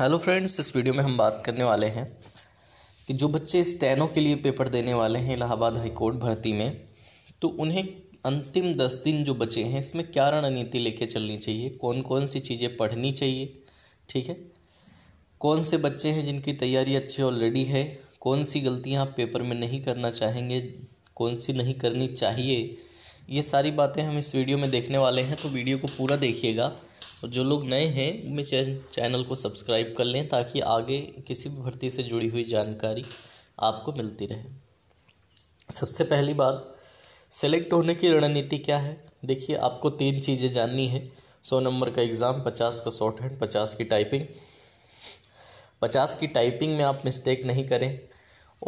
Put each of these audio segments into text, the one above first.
hello friends इस video में हम बात करने वाले हैं कि जो बच्चे स्टैनो के लिए पेपर देने वाले हैं इलाहाबाद हाईकोर्ट भर्ती में तो उन्हें अंतिम दस दिन जो बचे हैं इसमें क्या रणनीति लेके चलनी चाहिए कौन कौन सी चीज़ें पढ़नी चाहिए ठीक है कौन से बच्चे हैं जिनकी तैयारी अच्छी ऑलरेडी है कौन सी गलतियाँ आप पेपर में नहीं करना चाहेंगे कौन सी नहीं करनी चाहिए ये सारी बातें हम इस वीडियो में देखने वाले हैं तो वीडियो को पूरा देखिएगा और तो जो लोग नए हैं उनमें चैनल को सब्सक्राइब कर लें ताकि आगे किसी भी भर्ती से जुड़ी हुई जानकारी आपको मिलती रहे सबसे पहली बात सेलेक्ट होने की रणनीति क्या है देखिए आपको तीन चीज़ें जाननी है सौ नंबर का एग्ज़ाम पचास का शॉर्ट हैंड पचास की टाइपिंग पचास की टाइपिंग में आप मिस्टेक नहीं करें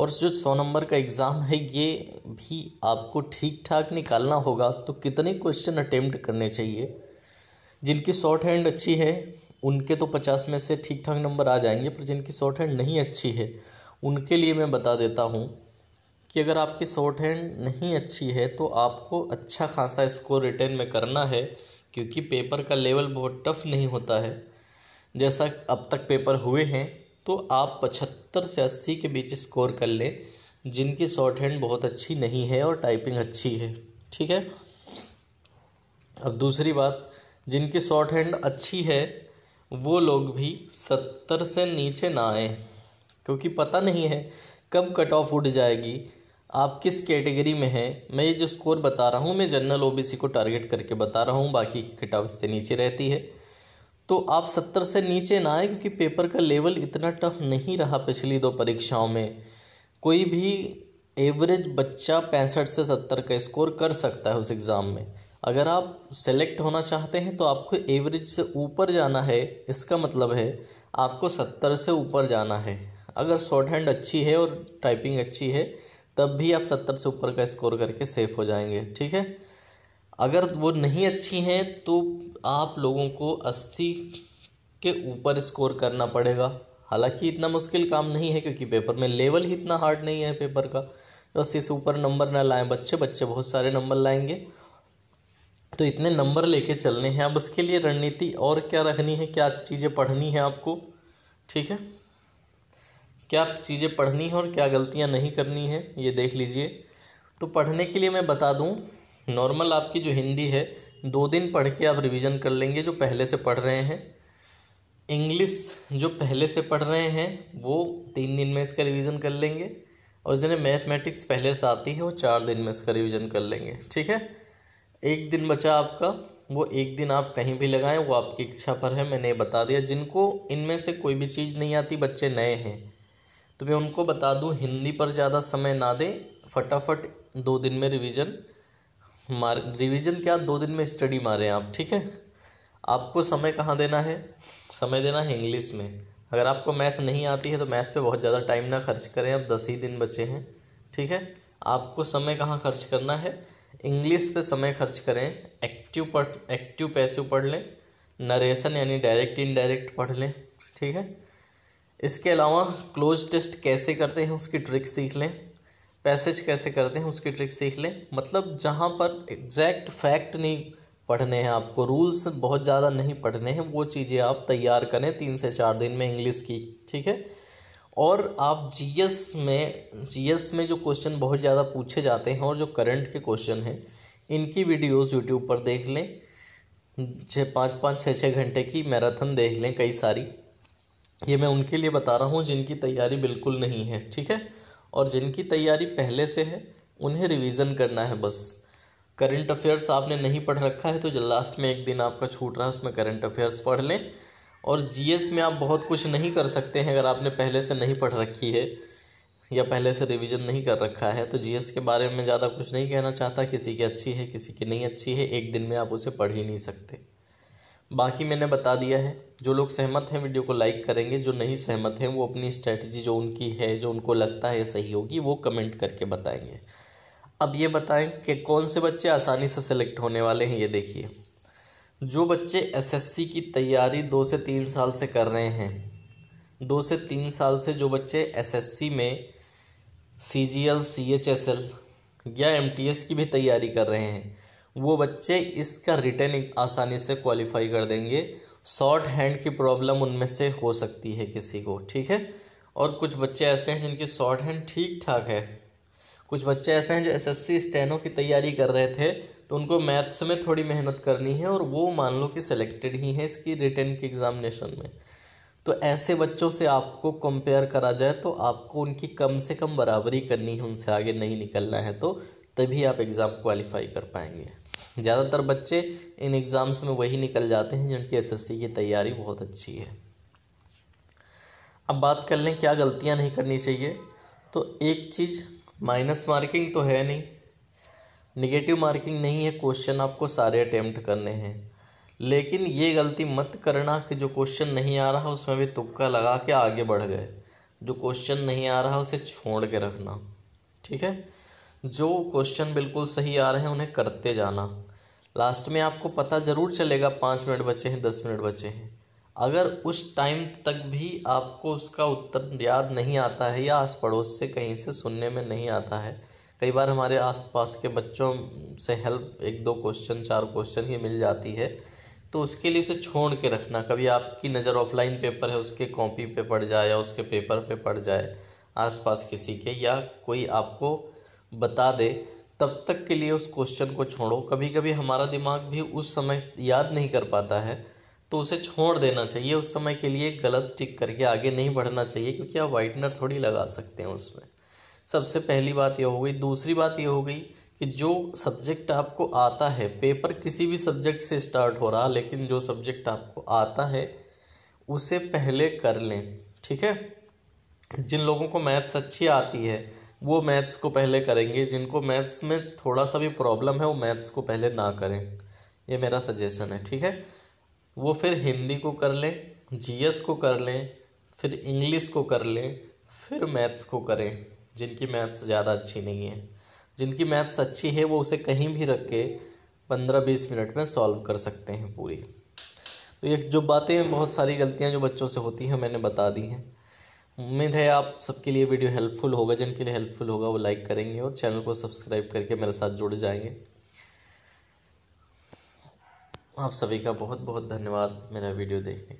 और जो सौ नंबर का एग्ज़ाम है ये भी आपको ठीक ठाक निकालना होगा तो कितने क्वेश्चन अटेम्प्ट करने चाहिए जिनकी शॉर्ट हैंड अच्छी है उनके तो पचास में से ठीक ठाक नंबर आ जाएंगे पर जिनकी शॉर्ट हैंड नहीं अच्छी है उनके लिए मैं बता देता हूँ कि अगर आपकी शॉर्ट हैंड नहीं अच्छी है तो आपको अच्छा खासा स्कोर रिटर्न में करना है क्योंकि पेपर का लेवल बहुत टफ नहीं होता है जैसा अब तक पेपर हुए हैं तो आप पचहत्तर से अस्सी के बीच स्कोर कर लें जिनकी शॉर्ट हैंड बहुत अच्छी नहीं है और टाइपिंग अच्छी है ठीक है अब दूसरी बात जिनकी शॉर्ट हैंड अच्छी है वो लोग भी सत्तर से नीचे ना आए क्योंकि पता नहीं है कब कट ऑफ उठ जाएगी आप किस कैटेगरी में हैं मैं ये जो स्कोर बता रहा हूँ मैं जनरल ओबीसी को टारगेट करके बता रहा हूँ बाकी की कट ऑफ इससे नीचे रहती है तो आप सत्तर से नीचे ना आए क्योंकि पेपर का लेवल इतना टफ नहीं रहा पिछली दो परीक्षाओं में कोई भी एवरेज बच्चा पैंसठ से सत्तर का स्कोर कर सकता है उस एग्ज़ाम में अगर आप सेलेक्ट होना चाहते हैं तो आपको एवरेज से ऊपर जाना है इसका मतलब है आपको सत्तर से ऊपर जाना है अगर शॉर्ट हैंड अच्छी है और टाइपिंग अच्छी है तब भी आप सत्तर से ऊपर का स्कोर करके सेफ़ हो जाएंगे ठीक है अगर वो नहीं अच्छी हैं तो आप लोगों को अस्सी के ऊपर स्कोर करना पड़ेगा हालांकि इतना मुश्किल काम नहीं है क्योंकि पेपर में लेवल ही इतना हार्ड नहीं है पेपर का तो अस्सी से ऊपर नंबर ना लाएं बच्चे बच्चे बहुत सारे नंबर लाएंगे तो इतने नंबर लेके चलने हैं अब इसके लिए रणनीति और क्या रखनी है क्या चीज़ें पढ़नी है आपको ठीक है क्या चीज़ें पढ़नी है और क्या गलतियां नहीं करनी है ये देख लीजिए तो पढ़ने के लिए मैं बता दूं नॉर्मल आपकी जो हिंदी है दो दिन पढ़ के आप रिवीजन कर लेंगे जो पहले से पढ़ रहे हैं इंग्लिश जो पहले से पढ़ रहे हैं वो तीन दिन में इसका रिवीजन कर लेंगे और जिन्हें मैथमेटिक्स पहले से आती है वो चार दिन में इसका रिवीजन कर लेंगे ठीक है एक दिन बचा आपका वो एक दिन आप कहीं भी लगाएं वो आपकी इच्छा पर है मैंने बता दिया जिनको इनमें से कोई भी चीज़ नहीं आती बच्चे नए हैं तो मैं उनको बता दूं हिंदी पर ज़्यादा समय ना दें फटाफट दो दिन में रिवीजन मार रिवीजन क्या दो दिन में स्टडी मारें आप ठीक है आपको समय कहाँ देना है समय देना है इंग्लिश में अगर आपको मैथ नहीं आती है तो मैथ पे बहुत ज़्यादा टाइम ना खर्च करें अब दस ही दिन बचे हैं ठीक है आपको समय कहाँ खर्च करना है इंग्लिश पे समय खर्च करें एक्टिव पढ़ एक्टिव पैसिव पढ़ लें नरेशन यानी डायरेक्ट इनडायरेक्ट पढ़ लें ठीक है इसके अलावा क्लोज टेस्ट कैसे करते हैं उसकी ट्रिक सीख लें पैसेज कैसे करते हैं उसकी ट्रिक सीख लें मतलब जहाँ पर एग्जैक्ट फैक्ट नहीं पढ़ने हैं आपको रूल्स बहुत ज़्यादा नहीं पढ़ने हैं वो चीज़ें आप तैयार करें तीन से चार दिन में इंग्लिश की ठीक है और आप जीएस में जीएस में जो क्वेश्चन बहुत ज़्यादा पूछे जाते हैं और जो करंट के क्वेश्चन हैं इनकी वीडियोस यूट्यूब पर देख लें छः पाँच पाँच छः छः घंटे की मैराथन देख लें कई सारी ये मैं उनके लिए बता रहा हूँ जिनकी तैयारी बिल्कुल नहीं है ठीक है और जिनकी तैयारी पहले से है उन्हें रिवीजन करना है बस करंट अफेयर्स आपने नहीं पढ़ रखा है तो लास्ट में एक दिन आपका छूट रहा है उसमें करंट अफेयर्स पढ़ लें और जीएस में आप बहुत कुछ नहीं कर सकते हैं अगर आपने पहले से नहीं पढ़ रखी है या पहले से रिवीजन नहीं कर रखा है तो जीएस के बारे में ज़्यादा कुछ नहीं कहना चाहता किसी की अच्छी है किसी की नहीं अच्छी है एक दिन में आप उसे पढ़ ही नहीं सकते बाकी मैंने बता दिया है जो लोग सहमत हैं वीडियो को लाइक करेंगे जो नहीं सहमत हैं वो अपनी स्ट्रैटेजी जो उनकी है जो उनको लगता है सही होगी वो कमेंट करके बताएंगे अब ये बताएं कि कौन से बच्चे आसानी से सेलेक्ट होने वाले हैं ये देखिए जो बच्चे एसएससी की तैयारी दो से तीन साल से कर रहे हैं दो से तीन साल से जो बच्चे एसएससी में C G L C H S L या एम टी एस की भी तैयारी कर रहे हैं वो बच्चे इसका रिटर्न आसानी से क्वालिफाई कर देंगे शॉर्ट हैंड की प्रॉब्लम उनमें से हो सकती है किसी को ठीक है और कुछ बच्चे ऐसे हैं जिनकी शॉर्ट हैंड ठीक ठाक है कुछ बच्चे ऐसे हैं जो एसएससी स्टेनो की तैयारी कर रहे थे तो उनको मैथ्स में थोड़ी मेहनत करनी है और वो मान लो कि सेलेक्टेड ही हैं इसकी रिटर्न के एग्ज़ामिनेशन में तो ऐसे बच्चों से आपको कंपेयर करा जाए तो आपको उनकी कम से कम बराबरी करनी है उनसे आगे नहीं निकलना है तो तभी आप एग्ज़ाम क्वालिफाई कर पाएंगे ज़्यादातर बच्चे इन एग्ज़ाम्स में वही निकल जाते हैं जिनकी एस की तैयारी बहुत अच्छी है अब बात कर लें क्या गलतियाँ नहीं करनी चाहिए तो एक चीज़ माइनस मार्किंग तो है नहीं निगेटिव मार्किंग नहीं है क्वेश्चन आपको सारे अटैम्प्ट करने हैं लेकिन ये गलती मत करना कि जो क्वेश्चन नहीं आ रहा उसमें भी तुक्का लगा के आगे बढ़ गए जो क्वेश्चन नहीं आ रहा उसे छोड़ के रखना ठीक है जो क्वेश्चन बिल्कुल सही आ रहे हैं उन्हें करते जाना लास्ट में आपको पता ज़रूर चलेगा पाँच मिनट बचे हैं दस मिनट बचे हैं अगर उस टाइम तक भी आपको उसका उत्तर याद नहीं आता है या आस पड़ोस से कहीं से सुनने में नहीं आता है कई बार हमारे आसपास के बच्चों से हेल्प एक दो क्वेश्चन चार क्वेश्चन ही मिल जाती है तो उसके लिए उसे छोड़ के रखना कभी आपकी नज़र ऑफलाइन पेपर है उसके कॉपी पे पड़ जाए या उसके पेपर पे पड़ जाए आसपास किसी के या कोई आपको बता दे तब तक के लिए उस क्वेश्चन को छोड़ो कभी कभी हमारा दिमाग भी उस समय याद नहीं कर पाता है तो उसे छोड़ देना चाहिए उस समय के लिए गलत टिक करके आगे नहीं बढ़ना चाहिए क्योंकि आप वाइटनर थोड़ी लगा सकते हैं उसमें सबसे पहली बात यह हो गई दूसरी बात यह हो गई कि जो सब्जेक्ट आपको आता है पेपर किसी भी सब्जेक्ट से स्टार्ट हो रहा लेकिन जो सब्जेक्ट आपको आता है उसे पहले कर लें ठीक है जिन लोगों को मैथ्स अच्छी आती है वो मैथ्स को पहले करेंगे जिनको मैथ्स में थोड़ा सा भी प्रॉब्लम है वो मैथ्स को पहले ना करें ये मेरा सजेशन है ठीक है वो फिर हिंदी को कर लें जीएस को कर लें फिर इंग्लिश को कर लें फिर मैथ्स को करें जिनकी मैथ्स ज़्यादा अच्छी नहीं है जिनकी मैथ्स अच्छी है वो उसे कहीं भी रख के पंद्रह बीस मिनट में सॉल्व कर सकते हैं पूरी तो ये जो बातें बहुत सारी गलतियां जो बच्चों से होती हैं मैंने बता दी हैं उम्मीद है आप सबके लिए वीडियो हेल्पफुल होगा जिनके लिए हेल्पफुल होगा वो लाइक करेंगे और चैनल को सब्सक्राइब करके मेरे साथ जुड़ जाएंगे आप सभी का बहुत बहुत धन्यवाद मेरा वीडियो देखने के